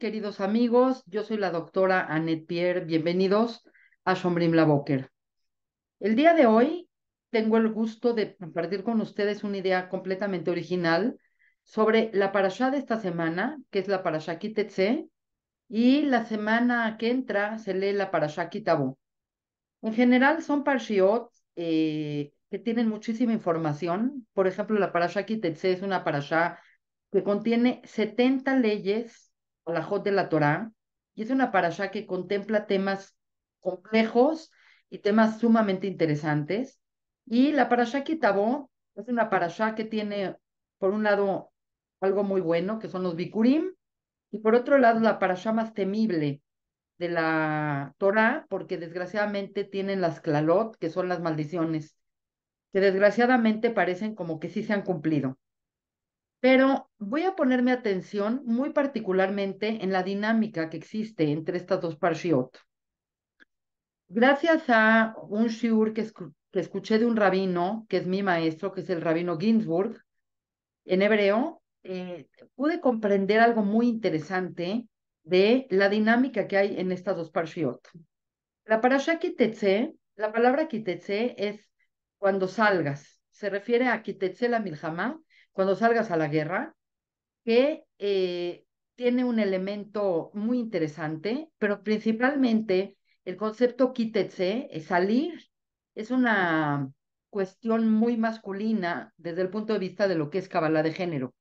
queridos amigos, yo soy la doctora Annette Pierre, bienvenidos a Shombrim La El día de hoy tengo el gusto de compartir con ustedes una idea completamente original sobre la parashá de esta semana, que es la parashá Kitetse, y la semana que entra se lee la parashá Kitabú. En general son parshiot eh, que tienen muchísima información, por ejemplo la parashá Kitetse es una parashá que contiene 70 leyes la Jot de la Torah, y es una parasha que contempla temas complejos y temas sumamente interesantes. Y la parasha Kitabó es una parasha que tiene, por un lado, algo muy bueno, que son los Bikurim, y por otro lado, la parasha más temible de la Torah, porque desgraciadamente tienen las Klalot, que son las maldiciones, que desgraciadamente parecen como que sí se han cumplido pero voy a ponerme atención muy particularmente en la dinámica que existe entre estas dos parshiot. Gracias a un shiur que, escuché de un rabino, que es mi maestro, que es el rabino Ginsburg, en hebreo, eh, pude comprender algo muy interesante de la dinámica que hay en estas dos parshiot. La parasha la palabra kitetse es cuando salgas, se refiere a kitetse la milhamá, cuando salgas a la guerra, que eh, tiene un elemento muy interesante, pero principalmente el concepto quítese, salir, es una cuestión muy masculina desde el punto de vista de lo que es cabala de género.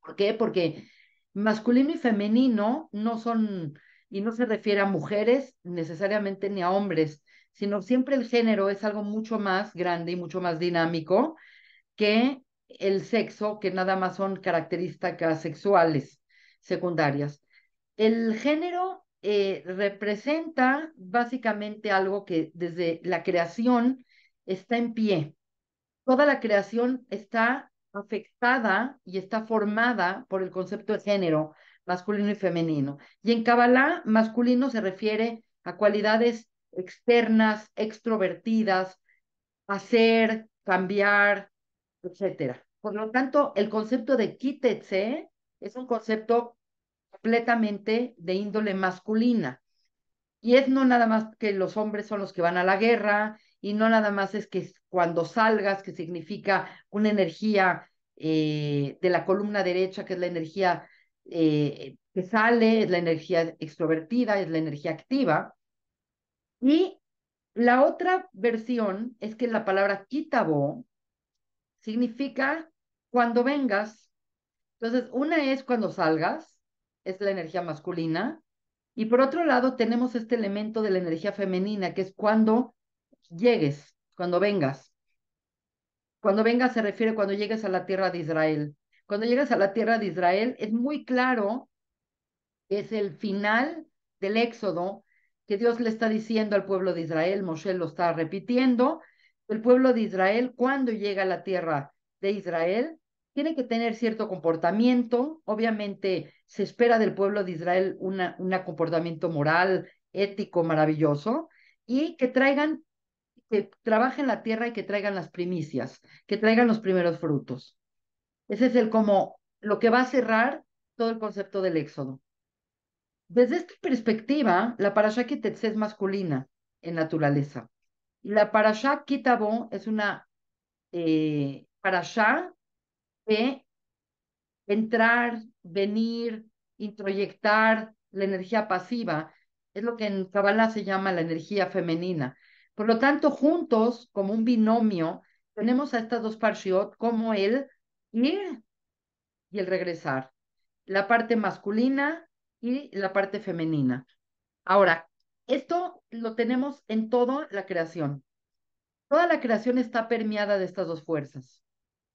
¿Por qué? Porque masculino y femenino no son, y no se refiere a mujeres necesariamente ni a hombres, sino siempre el género es algo mucho más grande y mucho más dinámico que el sexo, que nada más son características sexuales secundarias. El género eh, representa básicamente algo que desde la creación está en pie. Toda la creación está afectada y está formada por el concepto de género, masculino y femenino. Y en Kabbalah, masculino se refiere a cualidades externas, extrovertidas, hacer, cambiar, etcétera. Por lo tanto, el concepto de quítese es un concepto completamente de índole masculina. Y es no nada más que los hombres son los que van a la guerra, y no nada más es que cuando salgas, que significa una energía eh, de la columna derecha, que es la energía eh, que sale, es la energía extrovertida, es la energía activa. Y la otra versión es que la palabra quitabo significa cuando vengas. Entonces, una es cuando salgas, es la energía masculina, y por otro lado tenemos este elemento de la energía femenina, que es cuando llegues, cuando vengas. Cuando vengas se refiere cuando llegues a la tierra de Israel. Cuando llegas a la tierra de Israel es muy claro, es el final del éxodo que Dios le está diciendo al pueblo de Israel, Moshe lo está repitiendo, el pueblo de Israel cuando llega a la tierra de Israel tiene que tener cierto comportamiento. Obviamente se espera del pueblo de Israel un comportamiento moral, ético, maravilloso, y que traigan, que trabajen la tierra y que traigan las primicias, que traigan los primeros frutos. Ese es el como lo que va a cerrar todo el concepto del éxodo. Desde esta perspectiva, la parashá Kitetz es masculina en naturaleza. y La parashá Kitabó es una eh, parashá de entrar, venir, introyectar la energía pasiva. Es lo que en Kabbalah se llama la energía femenina. Por lo tanto, juntos, como un binomio, tenemos a estas dos parshiot como el ir y el regresar. La parte masculina y la parte femenina. Ahora, esto lo tenemos en toda la creación. Toda la creación está permeada de estas dos fuerzas.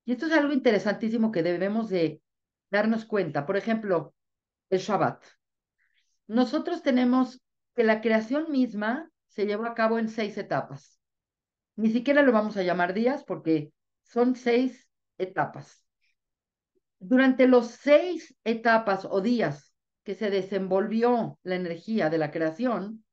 Y esto es algo interesantísimo que debemos de darnos cuenta. Por ejemplo, el Shabbat. Nosotros tenemos que la creación misma se llevó a cabo en seis etapas. Ni siquiera lo vamos a llamar días porque son seis etapas. Durante los seis etapas o días que se desenvolvió la energía de la creación,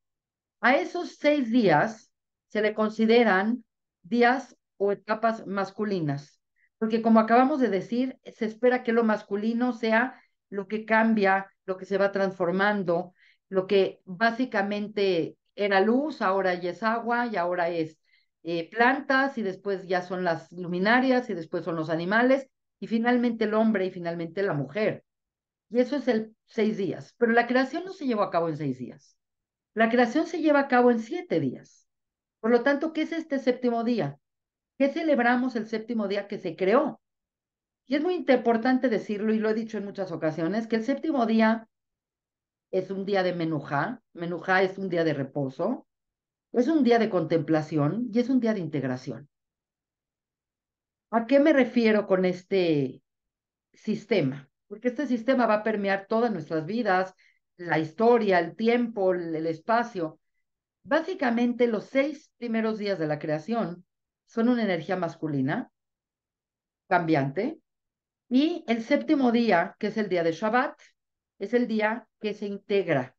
a esos seis días se le consideran días o etapas masculinas porque como acabamos de decir, se espera que lo masculino sea lo que cambia, lo que se va transformando, lo que básicamente era luz, ahora ya es agua y ahora es eh, plantas y después ya son las luminarias y después son los animales y finalmente el hombre y finalmente la mujer. Y eso es el seis días. Pero la creación no se llevó a cabo en seis días. La creación se lleva a cabo en siete días. Por lo tanto, ¿qué es este séptimo día? ¿Qué celebramos el séptimo día que se creó? Y es muy importante decirlo, y lo he dicho en muchas ocasiones, que el séptimo día es un día de menujá, menujá es un día de reposo, es un día de contemplación y es un día de integración. ¿A qué me refiero con este sistema? Porque este sistema va a permear todas nuestras vidas, la historia, el tiempo, el espacio. Básicamente los seis primeros días de la creación son una energía masculina, cambiante. Y el séptimo día, que es el día de Shabbat, es el día que se integra.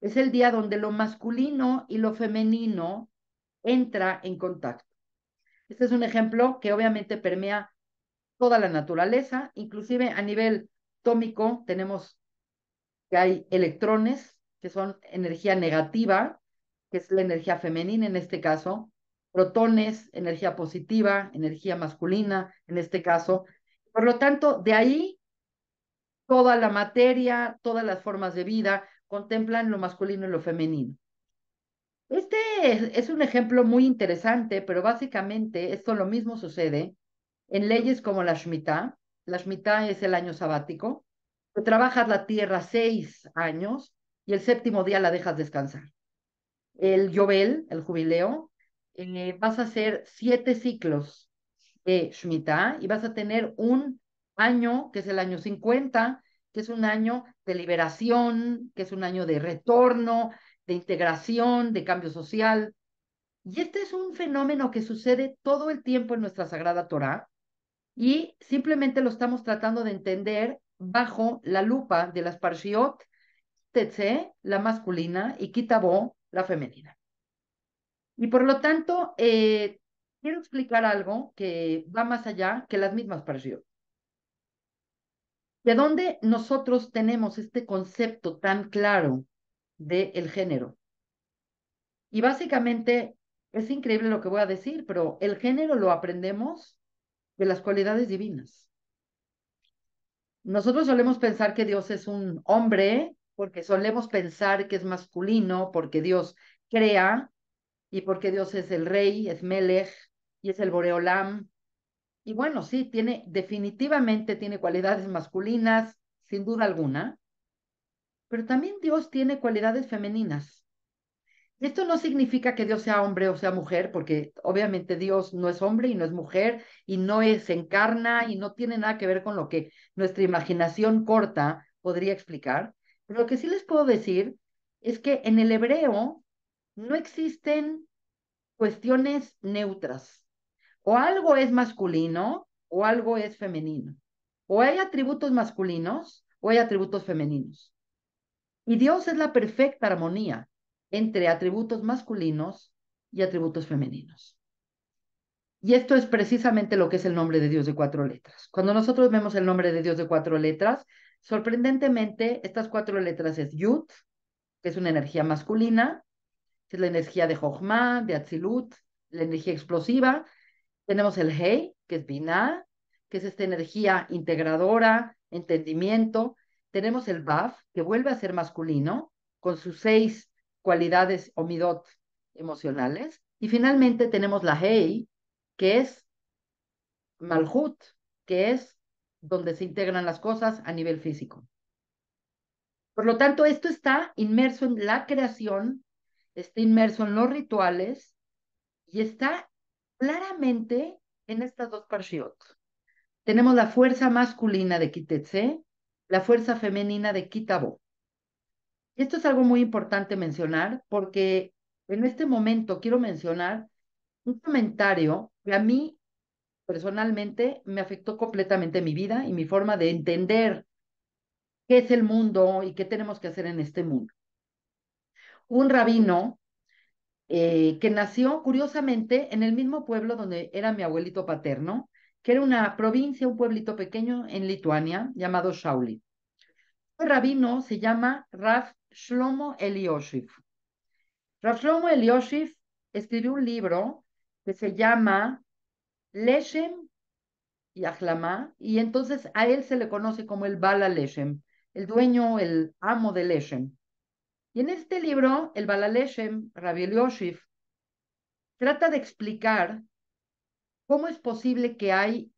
Es el día donde lo masculino y lo femenino entra en contacto. Este es un ejemplo que obviamente permea toda la naturaleza, inclusive a nivel tómico tenemos que hay electrones que son energía negativa, que es la energía femenina en este caso, protones, energía positiva, energía masculina, en este caso. Por lo tanto, de ahí toda la materia, todas las formas de vida contemplan lo masculino y lo femenino. Este es, un ejemplo muy interesante, pero básicamente esto lo mismo sucede en leyes como la Shemitah. La Shmita es el año sabático. trabajas la tierra seis años y el séptimo día la dejas descansar. El Yobel, el jubileo, eh, vas a hacer siete ciclos de Shemitah y vas a tener un año, que es el año 50, que es un año de liberación, que es un año de retorno, de integración, de cambio social. Y este es un fenómeno que sucede todo el tiempo en nuestra Sagrada Torá y simplemente lo estamos tratando de entender bajo la lupa de las Parshiot, Tetse, la masculina, y Kitabó, la femenina. Y por lo tanto, eh, quiero explicar algo que va más allá que las mismas pareció. ¿De dónde nosotros tenemos este concepto tan claro del el género? Y básicamente es increíble lo que voy a decir, pero el género lo aprendemos de las cualidades divinas. Nosotros solemos pensar que Dios es un hombre, porque solemos pensar que es masculino, porque Dios crea, y porque Dios es el rey, es Melech y es el Boreolam. Y bueno, sí, tiene, definitivamente tiene cualidades masculinas, sin duda alguna, pero también Dios tiene cualidades femeninas. Esto no significa que Dios sea hombre o sea mujer, porque obviamente Dios no es hombre y no es mujer y no es, encarna y no tiene nada que ver con lo que nuestra imaginación corta podría explicar. Pero lo que sí les puedo decir es que en el hebreo no existen cuestiones neutras. O algo es masculino o algo es femenino. O hay atributos masculinos o hay atributos femeninos. Y Dios es la perfecta armonía entre atributos masculinos y atributos femeninos. Y esto es precisamente lo que es el nombre de Dios de cuatro letras. Cuando nosotros vemos el nombre de Dios de cuatro letras, sorprendentemente, estas cuatro letras es Yud, que es una energía masculina, es la energía de Jochma, de Atzilut, la energía explosiva. Tenemos el Hei, que es Binah, que es esta energía integradora, entendimiento. Tenemos el Baf, que vuelve a ser masculino, con sus seis cualidades midot emocionales. Y finalmente tenemos la Hei, que es Malhut, que es donde se integran las cosas a nivel físico. Por lo tanto, esto está inmerso en la creación está inmerso en los rituales y está claramente en estas dos parshiot. Tenemos la fuerza masculina de Kitetse, la fuerza femenina de Kitabo. Esto es algo muy importante mencionar porque en este momento quiero mencionar un comentario que a mí personalmente me afectó completamente mi vida y mi forma de entender qué es el mundo y qué tenemos que hacer en este mundo un rabino eh, que nació curiosamente en el mismo pueblo donde era mi abuelito paterno, que era una provincia, un pueblito pequeño en Lituania llamado Shauli. El este rabino se llama Raf Shlomo Eliosif Raf Shlomo Eliosif escribió un libro que se llama Leshem y y entonces a él se le conoce como el Bala Leshem, el dueño, el amo de Leshem. Y en este libro, el Balaleshem, Rabbi Yoshif, trata de explicar cómo es posible que hay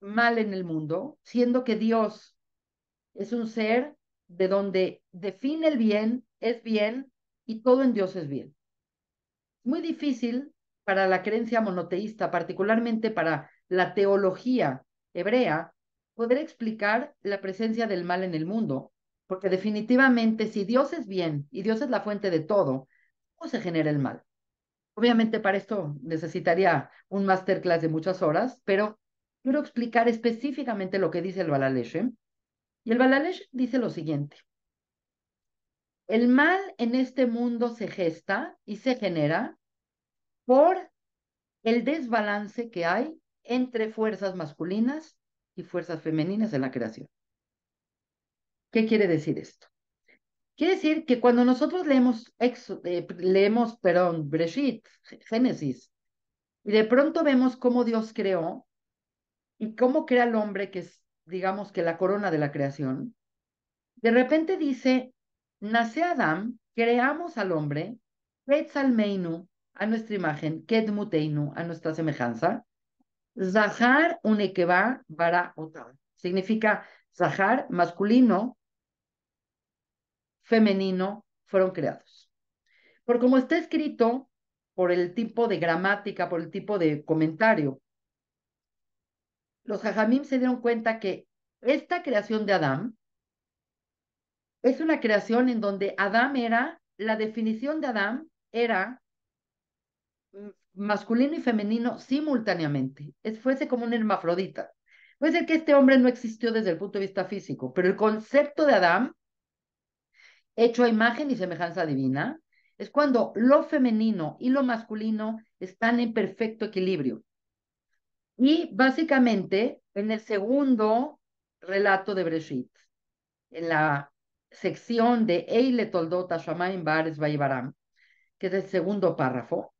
mal en el mundo, siendo que Dios es un ser de donde define el bien, es bien, y todo en Dios es bien. Es Muy difícil para la creencia monoteísta, particularmente para la teología hebrea, poder explicar la presencia del mal en el mundo, porque definitivamente si Dios es bien y Dios es la fuente de todo, ¿cómo se genera el mal? Obviamente para esto necesitaría un masterclass de muchas horas, pero quiero explicar específicamente lo que dice el Balalesh. Y el Balalesh dice lo siguiente. El mal en este mundo se gesta y se genera por el desbalance que hay entre fuerzas masculinas y fuerzas femeninas en la creación. ¿Qué quiere decir esto? Quiere decir que cuando nosotros leemos, eh, leemos perdón, Breshit, Génesis, y de pronto vemos cómo Dios creó y cómo crea al hombre, que es, digamos, que la corona de la creación, de repente dice, nace Adam, creamos al hombre, a nuestra imagen, Kedmuteinu, a nuestra semejanza, Zahar Unekeba Bara Significa Zahar, masculino, femenino fueron creados. Por como está escrito, por el tipo de gramática, por el tipo de comentario, los jajamim se dieron cuenta que esta creación de Adán es una creación en donde Adán era, la definición de Adán era mm, masculino y femenino simultáneamente. Es, fuese como un hermafrodita. Puede ser que este hombre no existió desde el punto de vista físico, pero el concepto de Adán hecho a imagen y semejanza divina, es cuando lo femenino y lo masculino están en perfecto equilibrio. Y básicamente en el segundo relato de Breshit, en la sección de Eile Toldot Shamaim Bares Vayibaram, que es el segundo párrafo,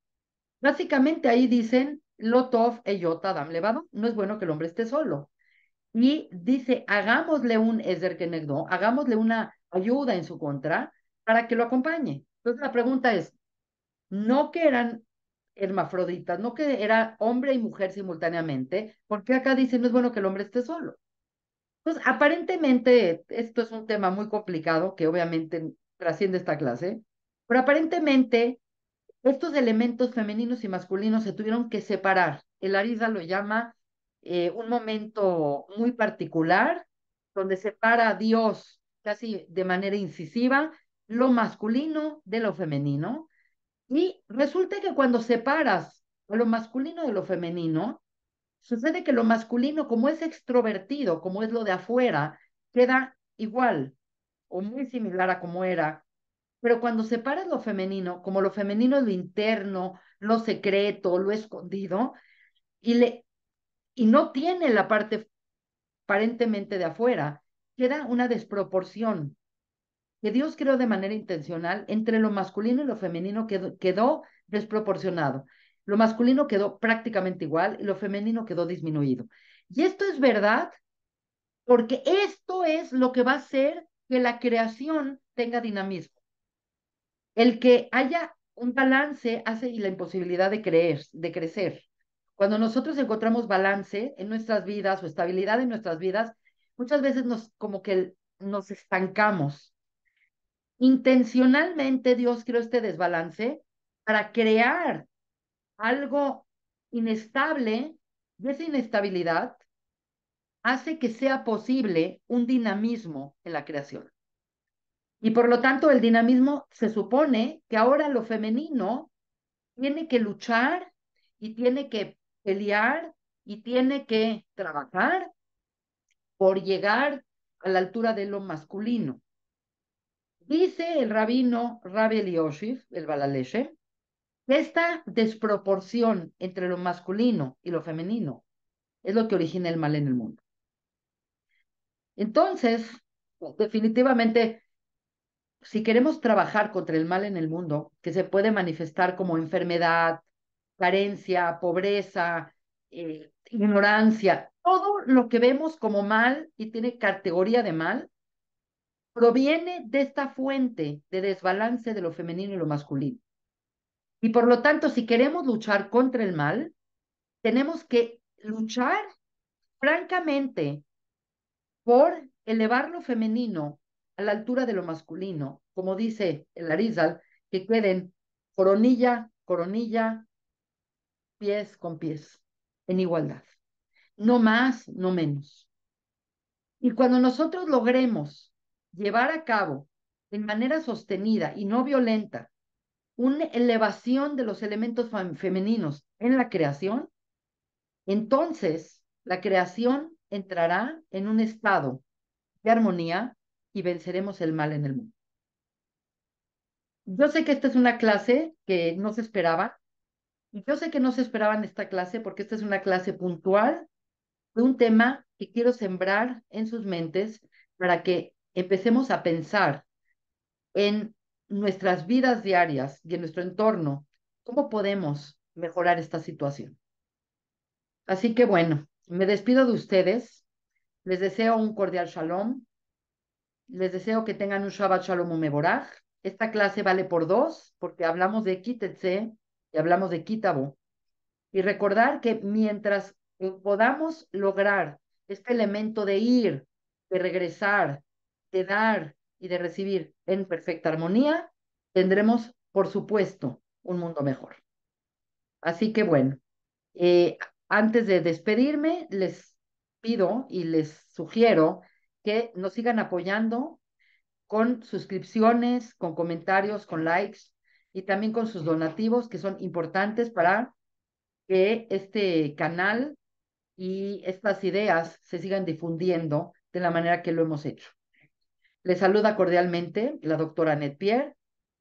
básicamente ahí dicen Lotov Eyot Adam Levado, no es bueno que el hombre esté solo. Y dice, hagámosle un Ezer Kenegdo, hagámosle una ayuda en su contra para que lo acompañe. Entonces la pregunta es, no que eran hermafroditas, no que era hombre y mujer simultáneamente, porque acá dicen no es bueno que el hombre esté solo. Entonces, aparentemente, esto es un tema muy complicado que obviamente trasciende esta clase, pero aparentemente estos elementos femeninos y masculinos se tuvieron que separar. El Ariza lo llama eh, un momento muy particular donde separa a Dios casi de manera incisiva lo masculino de lo femenino. Y resulta que cuando separas lo masculino de lo femenino, sucede que lo masculino, como es extrovertido, como es lo de afuera, queda igual o muy similar a como era. Pero cuando separas lo femenino, como lo femenino es lo interno, lo secreto, lo escondido, y, le, y no tiene la parte aparentemente de afuera, queda una desproporción que Dios creó de manera intencional entre lo masculino y lo femenino quedó, quedó desproporcionado. Lo masculino quedó prácticamente igual y lo femenino quedó disminuido. Y esto es verdad porque esto es lo que va a hacer que la creación tenga dinamismo. El que haya un balance hace la imposibilidad de creer, de crecer. Cuando nosotros encontramos balance en nuestras vidas o estabilidad en nuestras vidas, muchas veces nos como que nos estancamos. Intencionalmente Dios creó este desbalance para crear algo inestable y esa inestabilidad hace que sea posible un dinamismo en la creación. Y por lo tanto, el dinamismo se supone que ahora lo femenino tiene que luchar y tiene que pelear y tiene que trabajar por llegar a la altura de lo masculino. Dice el rabino Rabbi el Balaleshe, que esta desproporción entre lo masculino y lo femenino es lo que origina el mal en el mundo. Entonces, pues, definitivamente, si queremos trabajar contra el mal en el mundo, que se puede manifestar como enfermedad, carencia, pobreza, eh, ignorancia, todo lo que vemos como mal y tiene categoría de mal, proviene de esta fuente de desbalance de lo femenino y lo masculino. Y por lo tanto, si queremos luchar contra el mal, tenemos que luchar francamente por elevar lo femenino a la altura de lo masculino, como dice el Arizal, que queden coronilla, coronilla, pies con pies, en igualdad no más, no menos. Y cuando nosotros logremos llevar a cabo de manera sostenida y no violenta una elevación de los elementos femeninos en la creación, entonces la creación entrará en un estado de armonía y venceremos el mal en el mundo. Yo sé que esta es una clase que no se esperaba, yo sé que no se esperaba en esta clase porque esta es una clase puntual de un tema que quiero sembrar en sus mentes para que empecemos a pensar en nuestras vidas diarias y en nuestro entorno, cómo podemos mejorar esta situación. Así que bueno, me despido de ustedes, les deseo un cordial shalom, les deseo que tengan un Shabbat Shalom Mevorach. Esta clase vale por dos, porque hablamos de Kitetse y hablamos de Kitabo. Y recordar que mientras podamos lograr este elemento de ir, de regresar, de dar y de recibir en perfecta armonía, tendremos, por supuesto, un mundo mejor. Así que bueno, eh, antes de despedirme, les pido y les sugiero que nos sigan apoyando con suscripciones, con comentarios, con likes y también con sus donativos que son importantes para que este canal y estas ideas se sigan difundiendo de la manera que lo hemos hecho. Les saluda cordialmente la doctora Annette Pierre,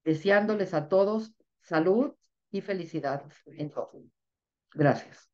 deseándoles a todos salud y felicidad en todo. Gracias.